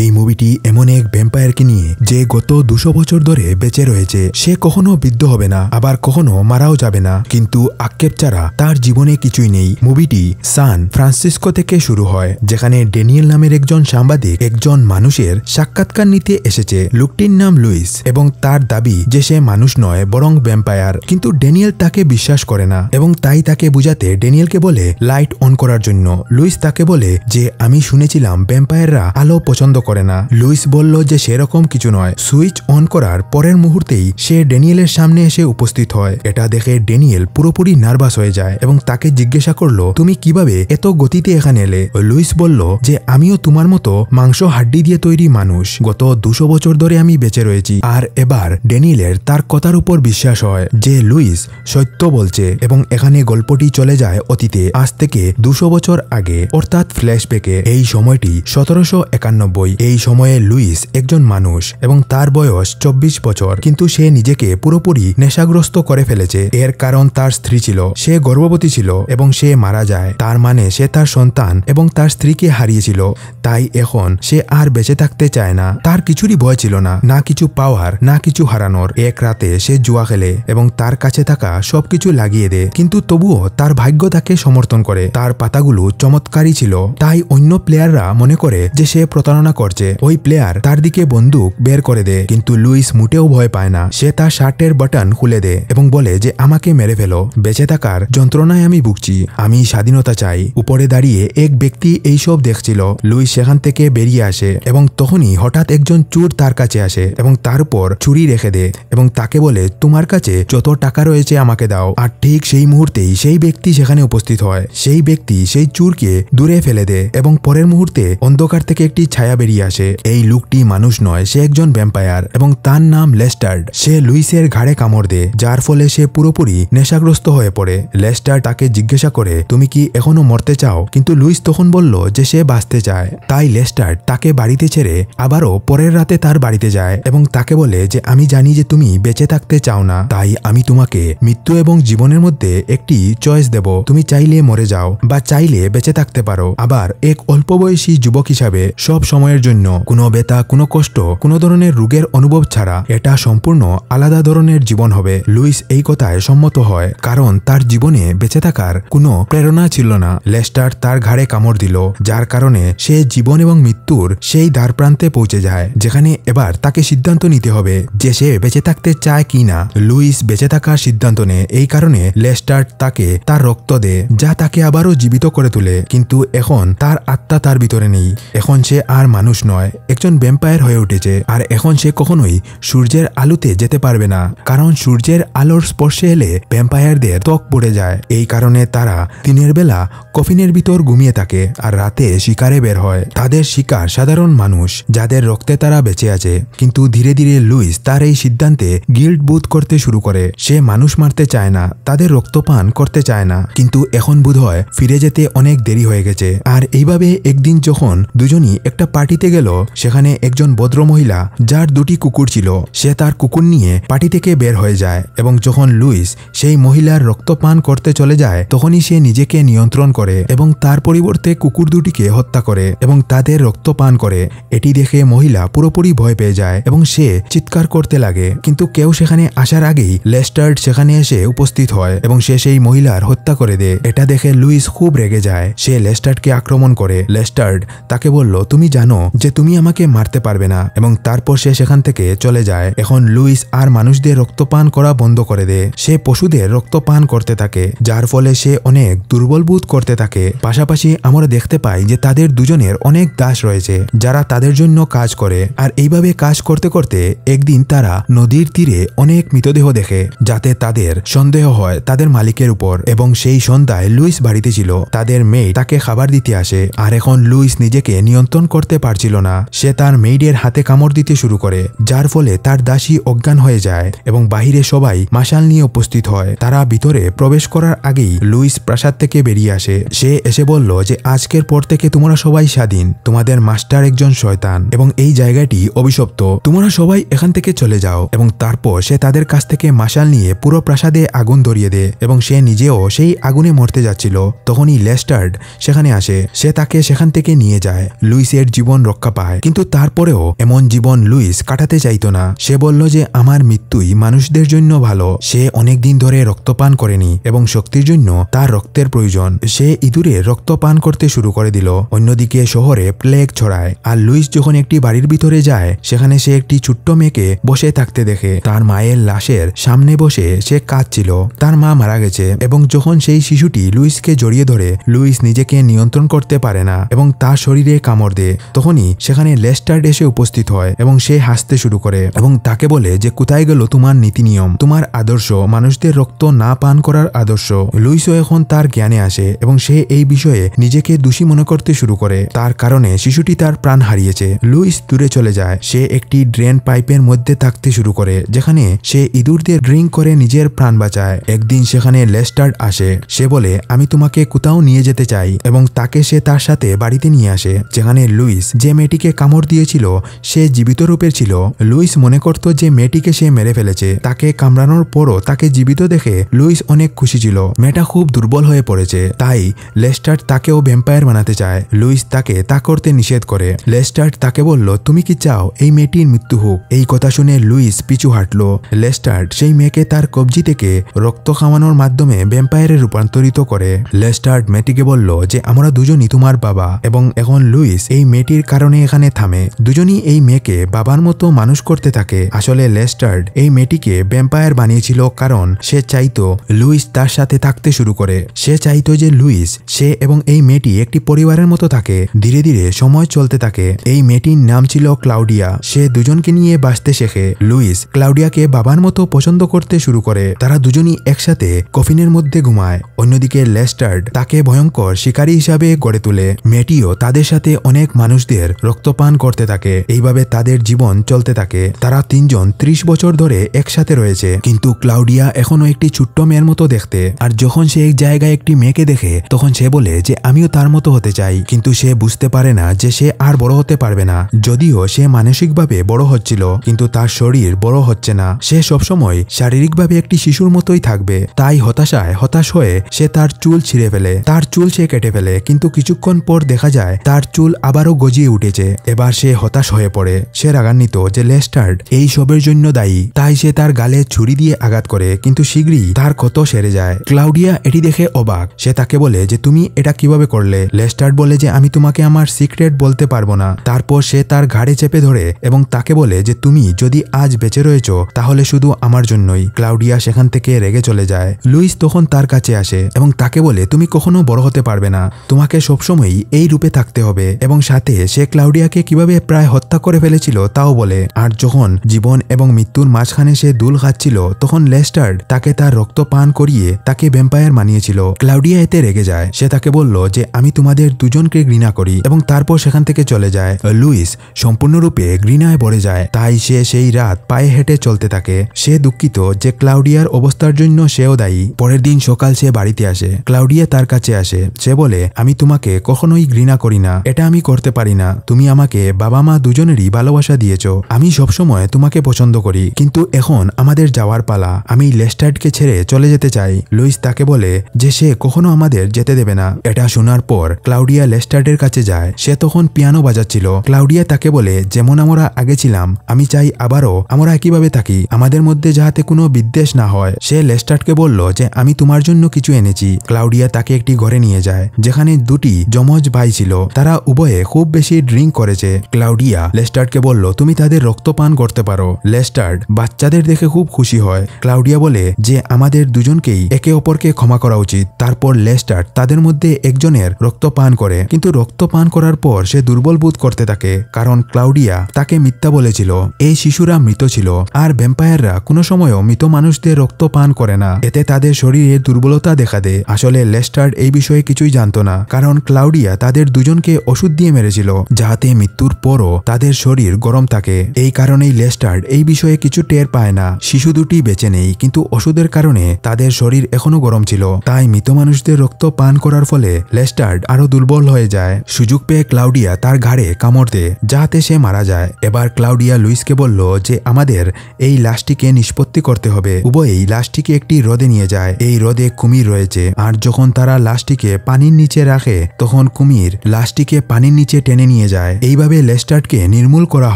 এই মুভিটি এমন এক ভ্যাম্পায়ারকে নিয়ে যে গত দুশো বছর ধরে বেঁচে রয়েছে সে কখনো বৃদ্ধ হবে না আবার কখনো মারাও যাবে না কিন্তু আক্ষেপ ছাড়া তার জীবনে কিছুই নেই মুভিটি সান ফ্রান্সিসকো থেকে শুরু হয় যেখানে ড্যানিয়েল নামের একজন সাংবাদিক একজন মানুষের সাক্ষাৎকার নিতে এসেছে লোকটির নাম লুইস এবং তার দাবি যে সে মানুষ নয় বরং ভ্যাম্পায়ার কিন্তু ড্যানিয়েল তাকে বিশ্বাস করে না এবং তাই তাকে বুঝাতে ড্যানিয়েলকে বলে লাইট অন করার জন্য লুইস তাকে বলে যে আমি শুনেছিলাম ভ্যাম্পায়াররা আলো পছন্দ করে না লুইস বলল যে সেরকম কিছু নয় সুইচ অন করার পরের মুহূর্তেই সে ড্যানিয়েলের সামনে এসে উপস্থিত হয় এটা দেখে ড্যানিয়েল পুরোপুরি নার্ভাস হয়ে যায় এবং তাকে জিজ্ঞাসা করলো তুমি কিভাবে এত গতিতে এখানে এলে লুইস বলল যে আমিও তোমার মতো মাংস হাড্ডি দিয়ে তৈরি মানুষ গত দুশো বছর ধরে আমি বেঁচে রয়েছি আর এবার ড্যানিয়েলের তার কথার উপর বিশ্বাস হয় যে লুইস সত্য বলছে এবং এখানে গল্পটি চলে যায় অতীতে আজ থেকে দুশো বছর আগে অর্থাৎ ফ্ল্যাশব্যাকে এই সময়টি সতেরোশো একানব্বই হয় এই সময়ে লুইস একজন মানুষ এবং তার বয়স চব্বিশ বছর কিন্তু সে নিজেকে পুরোপুরি নেশাগ্রস্ত করে ফেলেছে এর কারণ তার স্ত্রী ছিল সে গর্ভবতী ছিল এবং সে মারা যায় তার মানে সে তার সন্তান এবং তার স্ত্রীকে হারিয়েছিল তাই এখন সে আর বেঁচে থাকতে চায় না তার কিছুরই ভয় ছিল না না কিছু পাওয়ার না কিছু হারানোর এক রাতে সে জুয়া খেলে এবং তার কাছে থাকা সবকিছু লাগিয়ে দেয় কিন্তু তবুও তার ভাগ্য তাকে সমর্থন করে তার পাতাগুলো চমৎকারী ছিল তাই অন্য প্লেয়াররা মনে করে যে সে প্রতারণা করছে ওই প্লেয়ার তার দিকে বন্দুক বের করে দেয় কিন্তু লুইস মুটেও ভয় পায় না সে তার শার্টের বাটন খুলে দেয় এবং বলে যে আমাকে মেরে ফেলো বেঁচে থাকার যন্ত্রণায় আমি ভুগছি আমি স্বাধীনতা চাই উপরে দাঁড়িয়ে এক ব্যক্তি এইসব দেখছিল লুইস সেখান থেকে বেরিয়ে আসে এবং তখনই হঠাৎ একজন চুর তার কাছে আসে এবং তার উপর ছুরি রেখে দেয় এবং তাকে বলে তোমার কাছে যত টাকা রয়েছে আমাকে দাও আর ঠিক সেই মুহূর্তেই সেই ব্যক্তি সেখানে উপস্থিত হয় সেই ব্যক্তি সেই চুরকে দূরে ফেলে দেয় এবং পরের মুহূর্তে অন্ধকার থেকে একটি ছায়া বেরিয়ে আসে এই লুকটি মানুষ নয় সে একজন ভ্যাম্পায়ার এবং তার নাম লেস্টার্ড সে লুইসের ঘাড়ে কামড় দেয় যার ফলে সে পুরোপুরি নেশাগ্রস্ত হয়ে পড়ে লেস্টার তাকে জিজ্ঞাসা করে তুমি কি এখনো মরতে চাও কিন্তু লুইস তখন বলল যে সে বাঁচতে চায় তাই লেস্টার্ড তাকে বাড়িতে ছেড়ে আবারও পরের রাতে তার বাড়িতে যায় এবং তাকে বলে যে আমি জানি যে তুমি বেঁচে থাকতে চাও না তাই আমি তোমাকে মৃত্যু এবং জীবনের মধ্যে একটি চয়েস দেব তুমি চাইলে মরে যাও বা চাইলে বেঁচে থাকতে পারো আবার এক অল্প বয়সী যুবক হিসাবে সব সময়ের জীবনের জন্য কোনো ব্যথা কোনো কষ্ট কোনো ধরনের রোগের অনুভব ছাড়া এটা সম্পূর্ণ আলাদা ধরনের জীবন হবে লুইস এই কথায় সম্মত হয় কারণ তার জীবনে বেঁচে থাকার কোনো প্রেরণা ছিল না লেস্টার তার ঘাড়ে কামড় দিল যার কারণে সে জীবন এবং মৃত্যুর সেই দ্বার প্রান্তে পৌঁছে যায় যেখানে এবার তাকে সিদ্ধান্ত নিতে হবে যে সে বেঁচে থাকতে চায় কি না লুইস বেঁচে থাকার সিদ্ধান্ত নেয় এই কারণে লেস্টার তাকে তার রক্ত দেয় যা তাকে আবারও জীবিত করে তোলে কিন্তু এখন তার আত্মা তার ভিতরে নেই এখন সে আর মানুষ মানুষ নয় একজন ভ্যাম্পায়ার হয়ে উঠেছে আর এখন সে কখনোই সূর্যের আলোতে যেতে পারবে না কারণ সূর্যের আলোর স্পর্শে এলে ভ্যাম্পায়ারদের ত্বক পড়ে যায় এই কারণে তারা দিনের বেলা কফিনের ভিতর ঘুমিয়ে থাকে আর রাতে শিকারে বের হয় তাদের শিকার সাধারণ মানুষ যাদের রক্তে তারা বেঁচে আছে কিন্তু ধীরে ধীরে লুইস তার এই সিদ্ধান্তে গিল্ড বোধ করতে শুরু করে সে মানুষ মারতে চায় না তাদের রক্তপান করতে চায় না কিন্তু এখন বোধ হয় ফিরে যেতে অনেক দেরি হয়ে গেছে আর এইভাবে একদিন যখন দুজনই একটা পার্টি পার্টিতে গেল সেখানে একজন মহিলা যার দুটি কুকুর ছিল সে তার কুকুর নিয়ে পার্টি থেকে বের হয়ে যায় এবং যখন লুইস সেই মহিলার রক্ত পান করতে চলে যায় তখনই সে নিজেকে নিয়ন্ত্রণ করে এবং তার পরিবর্তে কুকুর দুটিকে হত্যা করে এবং তাদের রক্ত পান করে এটি দেখে মহিলা পুরোপুরি ভয় পেয়ে যায় এবং সে চিৎকার করতে লাগে কিন্তু কেউ সেখানে আসার আগেই লেস্টার্ড সেখানে এসে উপস্থিত হয় এবং সে সেই মহিলার হত্যা করে দেয় এটা দেখে লুইস খুব রেগে যায় সে লেস্টার্ডকে আক্রমণ করে লেস্টার্ড তাকে বলল তুমি জানো যে তুমি আমাকে মারতে পারবে না এবং তারপর সে সেখান থেকে চলে যায় এখন লুইস আর মানুষদের রক্তপান করা বন্ধ করে দেয় সে পশুদের রক্তপান করতে থাকে যার ফলে সে অনেক দুর্বল বোধ করতে থাকে পাশাপাশি আমরা দেখতে পাই যে তাদের দুজনের অনেক দাস রয়েছে যারা তাদের জন্য কাজ করে আর এইভাবে কাজ করতে করতে একদিন তারা নদীর তীরে অনেক মৃতদেহ দেখে যাতে তাদের সন্দেহ হয় তাদের মালিকের উপর এবং সেই সন্ধ্যায় লুইস বাড়িতে ছিল তাদের মেয়ে তাকে খাবার দিতে আসে আর এখন লুইস নিজেকে নিয়ন্ত্রণ করতে পারছিল না সে তার মেইডের হাতে কামড় দিতে শুরু করে যার ফলে তার দাসী অজ্ঞান হয়ে যায় এবং বাহিরে সবাই মাসাল নিয়ে উপস্থিত হয় তারা ভিতরে প্রবেশ করার আগেই লুইস প্রাসাদ থেকে বেরিয়ে আসে সে এসে বলল যে আজকের পর থেকে তোমরা সবাই স্বাধীন তোমাদের মাস্টার একজন শয়তান এবং এই জায়গাটি অভিশপ্ত তোমরা সবাই এখান থেকে চলে যাও এবং তারপর সে তাদের কাছ থেকে মাসাল নিয়ে পুরো প্রাসাদে আগুন ধরিয়ে দেয় এবং সে নিজেও সেই আগুনে মরতে যাচ্ছিল তখনই লেস্টার্ড সেখানে আসে সে তাকে সেখান থেকে নিয়ে যায় লুইসের জীবন জীবন রক্ষা পায় কিন্তু তারপরেও এমন জীবন লুইস কাটাতে চাইত না সে বলল যে আমার মৃত্যুই মানুষদের জন্য ভালো সে অনেক দিন ধরে রক্তপান করেনি এবং শক্তির জন্য তার রক্তের প্রয়োজন সে ইঁদুরে রক্ত পান করতে শুরু করে দিল অন্যদিকে শহরে প্লেগ ছড়ায় আর লুইস যখন একটি বাড়ির ভিতরে যায় সেখানে সে একটি ছোট্ট মেয়েকে বসে থাকতে দেখে তার মায়ের লাশের সামনে বসে সে কাঁদছিল তার মা মারা গেছে এবং যখন সেই শিশুটি লুইসকে জড়িয়ে ধরে লুইস নিজেকে নিয়ন্ত্রণ করতে পারে না এবং তার শরীরে কামড় দেয় তখন তখনই সেখানে লেস্টার্ড এসে উপস্থিত হয় এবং সে হাসতে শুরু করে এবং তাকে বলে যে কোথায় গেল তোমার নীতি নিয়ম তোমার আদর্শ মানুষদের রক্ত না পান করার আদর্শ লুইসও এখন তার জ্ঞানে আসে এবং সে এই বিষয়ে নিজেকে দোষী মনে করতে শুরু করে তার কারণে শিশুটি তার প্রাণ হারিয়েছে লুইস দূরে চলে যায় সে একটি ড্রেন পাইপের মধ্যে থাকতে শুরু করে যেখানে সে ইঁদুরদের ড্রিঙ্ক করে নিজের প্রাণ বাঁচায় একদিন সেখানে লেস্টার্ড আসে সে বলে আমি তোমাকে কোথাও নিয়ে যেতে চাই এবং তাকে সে তার সাথে বাড়িতে নিয়ে আসে যেখানে লুইস যে মেয়েটিকে কামড় দিয়েছিল সে জীবিত রূপের ছিল লুইস মনে করত যে মেয়েটিকে সে মেরে ফেলেছে তাকে কামড়ানোর পরও তাকে জীবিত দেখে লুইস অনেক খুশি ছিল মেয়েটা খুব দুর্বল হয়ে পড়েছে তাই লেস্টার্ট তাকেও ভ্যাম্পায়ার বানাতে চায় লুইস তাকে তা করতে নিষেধ করে লেস্টার্ট তাকে বলল তুমি কি চাও এই মেয়েটির মৃত্যু হোক এই কথা শুনে লুইস পিছু হাঁটল লেস্টার্ড সেই মেয়েকে তার কবজি থেকে রক্ত খাওয়ানোর মাধ্যমে ভ্যাম্পায়ারে রূপান্তরিত করে লেস্টার্ট মেয়েটিকে বলল যে আমরা দুজনই তোমার বাবা এবং এখন লুইস এই মেয়েটির কারণে এখানে থামে দুজনই এই মেয়েকে বাবার মতো মানুষ করতে থাকে আসলে লেস্টার্ড এই মেয়েটিকে ভ্যাম্পায়ার বানিয়েছিল কারণ সে চাইতো লুইস তার সাথে থাকতে শুরু করে সে চাইতো যে লুইস সে এবং এই মেয়েটি একটি পরিবারের মতো থাকে ধীরে ধীরে সময় চলতে থাকে এই মেয়েটির নাম ছিল ক্লাউডিয়া সে দুজনকে নিয়ে বাঁচতে শেখে লুইস ক্লাউডিয়াকে বাবার মতো পছন্দ করতে শুরু করে তারা দুজনই একসাথে কফিনের মধ্যে ঘুমায় অন্যদিকে লেস্টার্ড তাকে ভয়ঙ্কর শিকারী হিসাবে গড়ে তোলে মেয়েটিও তাদের সাথে অনেক মানুষদের রোগীদের রক্তপান করতে থাকে এইভাবে তাদের জীবন চলতে থাকে তারা তিনজন ত্রিশ বছর ধরে একসাথে রয়েছে কিন্তু ক্লাউডিয়া এখনও একটি ছোট্ট মেয়ের মতো দেখতে আর যখন সে এক জায়গায় একটি মেয়েকে দেখে তখন সে বলে যে আমিও তার মতো হতে চাই কিন্তু সে বুঝতে পারে না যে সে আর বড় হতে পারবে না যদিও সে মানসিকভাবে বড় হচ্ছিল কিন্তু তার শরীর বড় হচ্ছে না সে সবসময় শারীরিকভাবে একটি শিশুর মতোই থাকবে তাই হতাশায় হতাশ হয়ে সে তার চুল ছিঁড়ে ফেলে তার চুল সে কেটে ফেলে কিন্তু কিছুক্ষণ পর দেখা যায় তার চুল আবারও গজিয়ে ফুটিয়ে উঠেছে এবার সে হতাশ হয়ে পড়ে সে রাগান্বিত যে লেস্টার্ড এই সবের জন্য দায়ী তাই সে তার গালে ছুরি দিয়ে আঘাত করে কিন্তু শীঘ্রই তার ক্ষত সেরে যায় ক্লাউডিয়া এটি দেখে অবাক সে তাকে বলে যে তুমি এটা কিভাবে করলে লেস্টার্ড বলে যে আমি তোমাকে আমার সিক্রেট বলতে পারবো না তারপর সে তার ঘাড়ে চেপে ধরে এবং তাকে বলে যে তুমি যদি আজ বেঁচে রয়েছ তাহলে শুধু আমার জন্যই ক্লাউডিয়া সেখান থেকে রেগে চলে যায় লুইস তখন তার কাছে আসে এবং তাকে বলে তুমি কখনো বড় হতে পারবে না তোমাকে সবসময়ই এই রূপে থাকতে হবে এবং সাথে সে ক্লাউডিয়াকে কিভাবে প্রায় হত্যা করে ফেলেছিল তাও বলে আর যখন জীবন এবং মৃত্যুর মাঝখানে সে দুল খাচ্ছিল তখন লেস্টার্ড তাকে তার রক্ত পান করিয়ে তাকে ভ্যাম্পায়ার মানিয়েছিল ক্লাউডিয়া এতে রেগে যায় সে তাকে বলল যে আমি তোমাদের দুজনকে ঘৃণা করি এবং তারপর সেখান থেকে চলে যায় লুইস সম্পূর্ণরূপে ঘৃণায় ভরে যায় তাই সে সেই রাত পায়ে হেঁটে চলতে থাকে সে দুঃখিত যে ক্লাউডিয়ার অবস্থার জন্য সেও দায়ী পরের দিন সকাল সে বাড়িতে আসে ক্লাউডিয়া তার কাছে আসে সে বলে আমি তোমাকে কখনোই ঘৃণা করি না এটা আমি করতে পারি না তুমি আমাকে বাবা মা দুজনেরই ভালোবাসা দিয়েছ আমি সবসময় তোমাকে পছন্দ করি কিন্তু এখন আমাদের যাওয়ার পালা আমি লেস্টার্ডকে ছেড়ে চলে যেতে চাই লুইস তাকে বলে যে সে কখনো আমাদের যেতে দেবে না এটা শোনার পর ক্লাউডিয়া লেস্টার্ডের কাছে যায় সে তখন পিয়ানো বাজাচ্ছিল ক্লাউডিয়া তাকে বলে যেমন আমরা আগে ছিলাম আমি চাই আবারও আমরা একইভাবে থাকি আমাদের মধ্যে যাহাতে কোনো বিদ্বেষ না হয় সে লেস্টার্ডকে বলল যে আমি তোমার জন্য কিছু এনেছি ক্লাউডিয়া তাকে একটি ঘরে নিয়ে যায় যেখানে দুটি যমজ ভাই ছিল তারা উভয়ে খুব বেশি বেশি ড্রিঙ্ক করেছে ক্লাউডিয়া লেস্টার্ডকে বলল তুমি তাদের রক্ত পান করতে পারো লেস্টার্ড বাচ্চাদের দেখে খুব খুশি হয় ক্লাউডিয়া বলে যে আমাদের দুজনকেই একে অপরকে ক্ষমা করা উচিত তারপর লেস্টার্ড তাদের মধ্যে একজনের রক্ত পান করে কিন্তু রক্ত পান করার পর সে দুর্বল বোধ করতে থাকে কারণ ক্লাউডিয়া তাকে মিথ্যা বলেছিল এই শিশুরা মৃত ছিল আর ভ্যাম্পায়াররা কোনো সময়ও মৃত মানুষদের রক্ত পান করে না এতে তাদের শরীরে দুর্বলতা দেখা দেয় আসলে লেস্টার্ড এই বিষয়ে কিছুই জানতো না কারণ ক্লাউডিয়া তাদের দুজনকে ওষুধ দিয়ে মেরেছিল যাহাতে মৃত্যুর পরও তাদের শরীর গরম থাকে এই কারণেই লেস্টার্ড এই বিষয়ে কিছু টের পায় না শিশু দুটি বেঁচে নেই কিন্তু ওষুধের কারণে তাদের শরীর এখনও গরম ছিল তাই মৃত মানুষদের রক্ত পান করার ফলে লেস্টার্ড আরও দুর্বল হয়ে যায় সুযোগ পেয়ে ক্লাউডিয়া তার ঘাড়ে কামড় দেয় যাহাতে সে মারা যায় এবার ক্লাউডিয়া লুইসকে বলল যে আমাদের এই লাশটিকে নিষ্পত্তি করতে হবে উভয়েই লাশটিকে একটি হ্রদে নিয়ে যায় এই হ্রদে কুমির রয়েছে আর যখন তারা লাশটিকে পানির নিচে রাখে তখন কুমির লাশটিকে পানির নিচে টেনে নিয়ে যায় এইভাবে লেস্টার্ডকে নির্মূল করা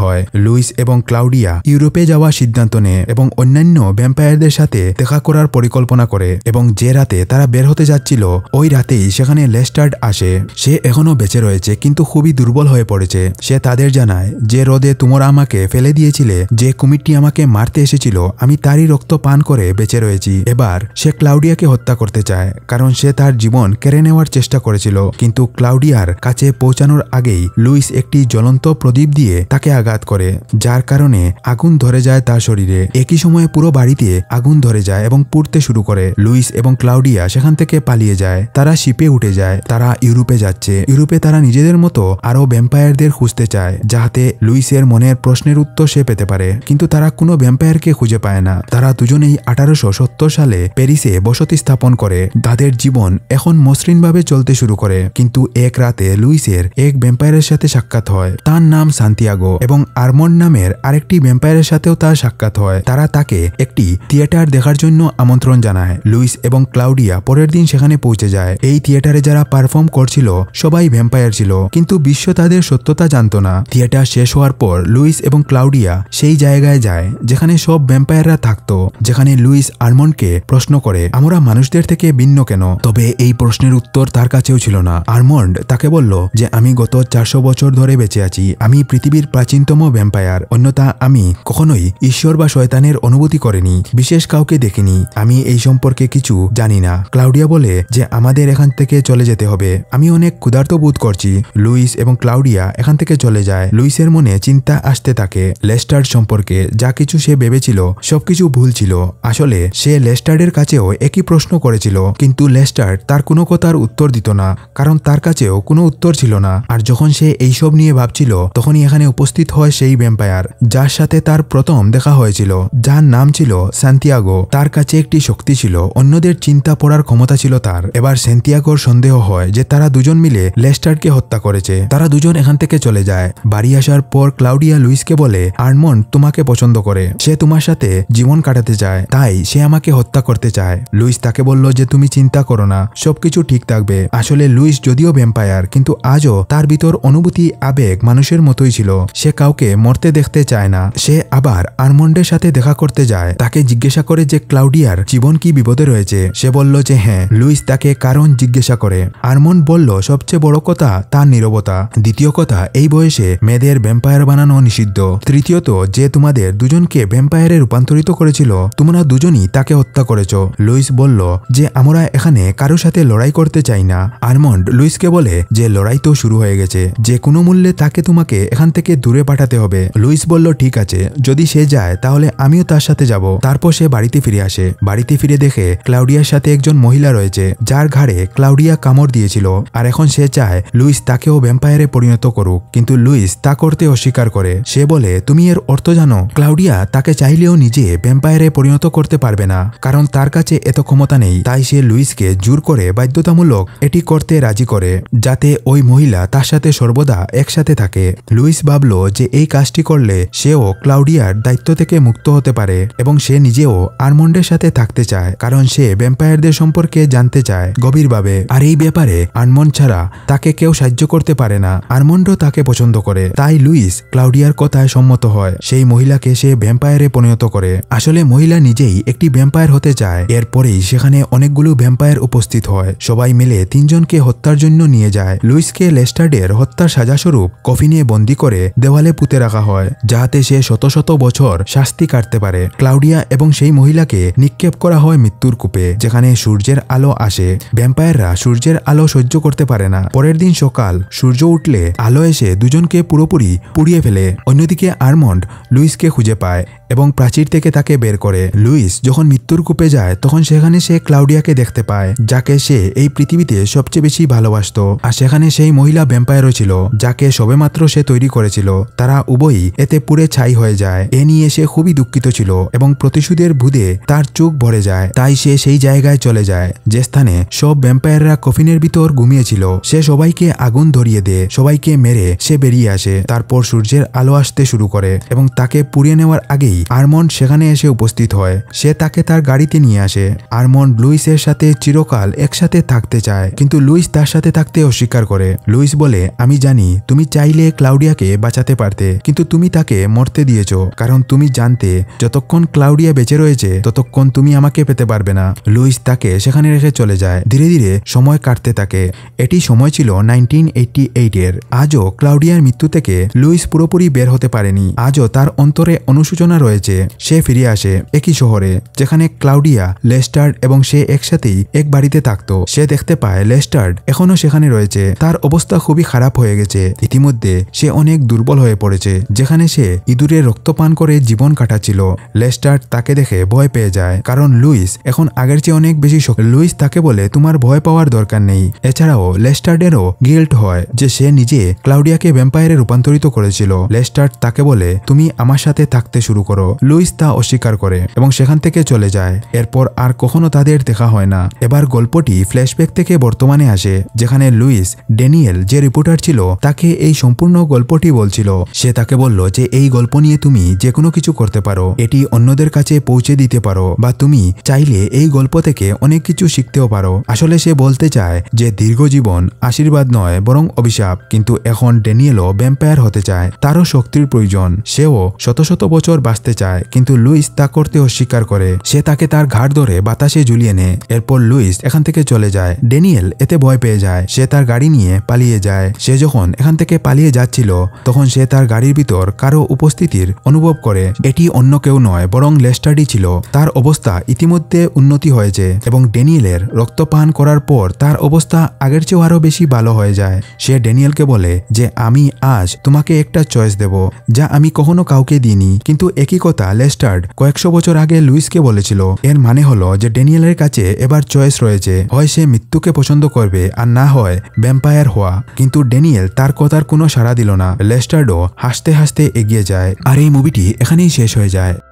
হয় লুইস এবং ক্লাউডিয়া ইউরোপে যাওয়ার সিদ্ধান্ত নেয় এবং অন্যান্য ভ্যাম্পায়ারদের সাথে দেখা করার পরিকল্পনা করে এবং যে রাতে তারা বের হতে যাচ্ছিল ওই রাতেই সেখানে লেস্টার্ড আসে সে এখনও বেঁচে রয়েছে কিন্তু খুবই দুর্বল হয়ে পড়েছে সে তাদের জানায় যে রোদে তোমরা আমাকে ফেলে দিয়েছিলে যে কুমিরটি আমাকে মারতে এসেছিল আমি তারই রক্ত পান করে বেঁচে রয়েছি এবার সে ক্লাউডিয়াকে হত্যা করতে চায় কারণ সে তার জীবন কেড়ে নেওয়ার চেষ্টা করেছিল কিন্তু ক্লাউডিয়ার কাছে পৌঁছানোর আগেই লুইস একটি জ্বলন্ত প্রদীপ দিয়ে তাকে আঘাত করে যার কারণে আগুন ধরে যায় তার শরীরে একই সময়ে পুরো বাড়িতে আগুন ধরে যায় এবং পুড়তে শুরু করে লুইস এবং ক্লাউডিয়া সেখান থেকে পালিয়ে যায় তারা শিপে উঠে যায় তারা ইউরোপে যাচ্ছে ইউরোপে তারা নিজেদের মতো আরও ভ্যাম্পায়ারদের খুঁজতে চায় যাহাতে লুইসের মনের প্রশ্নের উত্তর সে পেতে পারে কিন্তু তারা কোনো ভ্যাম্পায়ারকে খুঁজে পায় না তারা দুজনেই আঠারোশো সালে প্যারিসে বসতি স্থাপন করে তাদের জীবন এখন মসৃণভাবে চলতে শুরু করে কিন্তু এক রাতে লুইসের এক ভ্যাম্পায়ারের সাথে সাক্ষাৎ হয় তার নাম সান্তিয়াগো এবং আর্মন্ড নামের আরেকটি ভ্যাম্পায়ারের সাথেও তার সাক্ষাৎ হয় তারা তাকে একটি থিয়েটার দেখার জন্য আমন্ত্রণ জানায় লুইস এবং ক্লাউডিয়া পরের দিন সেখানে পৌঁছে যায় এই থিয়েটারে যারা পারফর্ম করছিল সবাই ভ্যাম্পায়ার ছিল কিন্তু বিশ্ব তাদের সত্যতা জানত না থিয়েটার শেষ হওয়ার পর লুইস এবং ক্লাউডিয়া সেই জায়গায় যায় যেখানে সব ভ্যাম্পায়াররা থাকতো যেখানে লুইস আর্মন্ডকে প্রশ্ন করে আমরা মানুষদের থেকে ভিন্ন কেন তবে এই প্রশ্নের উত্তর তার কাছেও ছিল না আর্মন্ড তাকে বলল যে আমি গত চারশো বছর ধরে বেঁচে আছি আমি পৃথিবীর প্রাচীনতম ভ্যাম্পায়ার অন্যথা আমি কখনোই ঈশ্বর বা শয়তানের অনুভূতি করেনি বিশেষ কাউকে দেখিনি আমি এই সম্পর্কে কিছু জানি না ক্লাউডিয়া বলে যে আমাদের এখান থেকে চলে যেতে হবে আমি অনেক ক্ষুধার্ত বোধ করছি লুইস এবং ক্লাউডিয়া এখান থেকে চলে যায় লুইসের মনে চিন্তা আসতে থাকে লেস্টার সম্পর্কে যা কিছু সে ভেবেছিল সবকিছু ভুল ছিল আসলে সে লেস্টার্ডের কাছেও একই প্রশ্ন করেছিল কিন্তু লেস্টার্ড তার কোনো কথার উত্তর দিত না কারণ তার কাছেও কোনো উত্তর ছিল না আর যখন সে এইসব নিয়ে ভাবছিল তখনই এখানে উপস্থিত হয় সেই ভ্যাম্পায়ার যার সাথে তার প্রথম দেখা হয়েছিল যার নাম ছিল সান্তিয়াগো তার কাছে একটি শক্তি ছিল অন্যদের চিন্তা পড়ার ক্ষমতা ছিল তার এবার স্যান্তিয়াগোর সন্দেহ হয় যে তারা দুজন মিলে লেস্টারকে হত্যা করেছে তারা দুজন এখান থেকে চলে যায় বাড়ি আসার পর ক্লাউডিয়া লুইসকে বলে আর্মন তোমাকে পছন্দ করে সে তোমার সাথে জীবন কাটাতে চায় তাই সে আমাকে হত্যা করতে চায় লুইস তাকে বলল যে তুমি চিন্তা করো না সবকিছু ঠিক থাকবে আসলে লুইস যদিও ভ্যাম্পায়ার কিন্তু আজও তার ভিতর অনুভূতি আবেগ মানুষের মতোই ছিল সে কাউকে মরতে দেখতে চায় না সে আবার আরমন্ডের সাথে দেখা করতে যায় তাকে জিজ্ঞাসা করে যে ক্লাউডিয়ার জীবন কি বিপদে রয়েছে সে বলল যে হ্যাঁ লুইস তাকে কারণ জিজ্ঞাসা করে আর্মন্ড বলল সবচেয়ে বড় কথা তার নিরবতা দ্বিতীয় কথা এই বয়সে মেয়েদের ভ্যাম্পায়ার বানানো নিষিদ্ধ তৃতীয়ত যে তোমাদের দুজনকে ভ্যাম্পায়ারে রূপান্তরিত করেছিল তোমরা দুজনই তাকে হত্যা করেছ লুইস বলল যে আমরা এখানে কারো সাথে লড়াই করতে চাই না আর্মন্ড লুইসকে বলে যে লড়াই তো শুরু হয়ে গেছে যে কোনো মূল্যে তাকে তোমাকে এখান থেকে দূরে পাঠাতে হবে লুইস বলল ঠিক আছে যদি সে যায় তাহলে আমিও তার সাথে যাব তারপর সে বাড়িতে ফিরে আসে বাড়িতে ফিরে দেখে ক্লাউডিয়ার সাথে একজন মহিলা রয়েছে যার ঘাড়ে ক্লাউডিয়া কামড় দিয়েছিল আর এখন সে চায় লুইস তাকেও ভ্যাম্পায়ারে পরিণত করুক কিন্তু লুইস তা করতে অস্বীকার করে সে বলে তুমি এর অর্থ জানো ক্লাউডিয়া তাকে চাইলেও নিজে ভ্যাম্পায়ারে পরিণত করতে পারবে না কারণ তার কাছে এত ক্ষমতা নেই তাই সে লুইসকে জোর করে বাধ্যতামূলক এটি করতে রাজি করে যাতে ওই মহিলা তার সাথে সর সর্বদা একসাথে থাকে লুইস ভাবল যে এই কাজটি করলে সেও ক্লাউডিয়ার দায়িত্ব থেকে মুক্ত হতে পারে এবং সে নিজেও আর্মন্ডের সাথে থাকতে চায় কারণ সে ভ্যাম্পায়ারদের সম্পর্কে জানতে চায় গভীরভাবে আর এই ব্যাপারে আর্মন্ড ছাড়া তাকে কেউ সাহায্য করতে পারে না আর্মন্ডও তাকে পছন্দ করে তাই লুইস ক্লাউডিয়ার কথায় সম্মত হয় সেই মহিলাকে সে ভ্যাম্পায়ারে পরিণত করে আসলে মহিলা নিজেই একটি ভ্যাম্পায়ার হতে চায় এরপরেই সেখানে অনেকগুলো ভ্যাম্পায়ার উপস্থিত হয় সবাই মিলে তিনজনকে হত্যার জন্য নিয়ে যায় লুইসকে লেস্টার্ডের হত্যা হত্যার সাজাস্বরূপ নিয়ে বন্দি করে দেওয়ালে পুঁতে রাখা হয় যাহাতে সে শত শত বছর শাস্তি কাটতে পারে ক্লাউডিয়া এবং সেই মহিলাকে নিক্ষেপ করা হয় মৃত্যুর কূপে যেখানে সূর্যের আলো আসে ভ্যাম্পায়াররা সূর্যের আলো সহ্য করতে পারে না পরের দিন সকাল সূর্য উঠলে আলো এসে দুজনকে পুরোপুরি পুড়িয়ে ফেলে অন্যদিকে আর্মন্ড লুইসকে খুঁজে পায় এবং প্রাচীর থেকে তাকে বের করে লুইস যখন মৃত্যুর কূপে যায় তখন সেখানে সে ক্লাউডিয়াকে দেখতে পায় যাকে সে এই পৃথিবীতে সবচেয়ে বেশি ভালোবাসত আর সেখানে সেই মহিলা ভ্যাম্পায়ারও ছিল যাকে সবেমাত্র সে তৈরি করেছিল তারা উভয়ই এতে পুরে ছাই হয়ে যায় এ নিয়ে সে খুবই দুঃখিত ছিল এবং প্রতিশোধের ভূদে তার চোখ ভরে যায় তাই সে সেই জায়গায় চলে যায় যে স্থানে সব ভ্যাম্পায়াররা কফিনের ভিতর ঘুমিয়েছিল সে সবাইকে আগুন ধরিয়ে দেয় সবাইকে মেরে সে বেরিয়ে আসে তারপর সূর্যের আলো আসতে শুরু করে এবং তাকে পুড়িয়ে নেওয়ার আগেই আরমন সেখানে এসে উপস্থিত হয় সে তাকে তার গাড়িতে নিয়ে আসে আরমন লুইসের সাথে চিরকাল একসাথে থাকতে চায় কিন্তু লুইস তার সাথে থাকতে অস্বীকার করে লুইস বলে আমি জানি তুমি চাইলে ক্লাউডিয়াকে বাঁচাতে পারতে কিন্তু তুমি তাকে মরতে দিয়েছ কারণ তুমি জানতে যতক্ষণ ক্লাউডিয়া বেঁচে রয়েছে ততক্ষণ তুমি আমাকে পেতে পারবে না লুইস তাকে সেখানে রেখে চলে যায় ধীরে ধীরে সময় কাটতে থাকে এটি সময় ছিল নাইনটিন এইট এইটের আজও ক্লাউডিয়ার মৃত্যু থেকে লুইস পুরোপুরি বের হতে পারেনি আজও তার অন্তরে অনুশোচনা রয়েছে রয়েছে সে ফিরে আসে একই শহরে যেখানে ক্লাউডিয়া লেস্টার্ড এবং সে একসাথেই এক বাড়িতে থাকতো সে দেখতে পায় লেস্টার্ড এখনো সেখানে রয়েছে তার অবস্থা খুবই খারাপ হয়ে গেছে ইতিমধ্যে সে অনেক দুর্বল হয়ে পড়েছে যেখানে সে ইঁদুরের রক্তপান করে জীবন কাটাচ্ছিল লেস্টার্ড তাকে দেখে ভয় পেয়ে যায় কারণ লুইস এখন আগের চেয়ে অনেক বেশি লুইস তাকে বলে তোমার ভয় পাওয়ার দরকার নেই এছাড়াও লেস্টার্ডেরও গিল্ট হয় যে সে নিজে ক্লাউডিয়াকে ভ্যাম্পায়ারে রূপান্তরিত করেছিল লেস্টার্ড তাকে বলে তুমি আমার সাথে থাকতে শুরু করো পরও লুইস তা অস্বীকার করে এবং সেখান থেকে চলে যায় এরপর আর কখনো তাদের দেখা হয় না এবার গল্পটি ফ্ল্যাশব্যাক থেকে বর্তমানে আসে যেখানে লুইস ড্যানিয়েল যে রিপোর্টার ছিল তাকে এই সম্পূর্ণ গল্পটি বলছিল সে তাকে বলল যে এই গল্প নিয়ে তুমি যে কোনো কিছু করতে পারো এটি অন্যদের কাছে পৌঁছে দিতে পারো বা তুমি চাইলে এই গল্প থেকে অনেক কিছু শিখতেও পারো আসলে সে বলতে চায় যে দীর্ঘ জীবন আশীর্বাদ নয় বরং অভিশাপ কিন্তু এখন ড্যানিয়েলও ভ্যাম্পায়ার হতে চায় তারও শক্তির প্রয়োজন সেও শত শত বছর বাঁচতে করতে চায় কিন্তু লুইস তা করতে অস্বীকার করে সে তাকে তার ঘাট ধরে বাতাসে ঝুলিয়ে নেয় এরপর লুইস এখান থেকে চলে যায় ড্যানিয়েল এতে ভয় পেয়ে যায় সে তার গাড়ি নিয়ে পালিয়ে যায় সে যখন এখান থেকে পালিয়ে যাচ্ছিল তখন সে তার গাড়ির ভিতর কারো উপস্থিতির অনুভব করে এটি অন্য কেউ নয় বরং লেস্টারডি ছিল তার অবস্থা ইতিমধ্যে উন্নতি হয়েছে এবং ড্যানিয়েলের রক্তপান করার পর তার অবস্থা আগের চেয়েও আরও বেশি ভালো হয়ে যায় সে ড্যানিয়েলকে বলে যে আমি আজ তোমাকে একটা চয়েস দেব যা আমি কখনো কাউকে দিইনি কিন্তু একই কথা লেস্টার্ড কয়েকশো বছর আগে লুইসকে বলেছিল এর মানে হলো যে ড্যানিয়েলের কাছে এবার চয়েস রয়েছে হয় সে মৃত্যুকে পছন্দ করবে আর না হয় ভ্যাম্পায়ার হওয়া কিন্তু ড্যানিয়েল তার কথার কোনো সাড়া দিল না লেস্টার্ডও হাসতে হাসতে এগিয়ে যায় আর এই মুভিটি এখানেই শেষ হয়ে যায়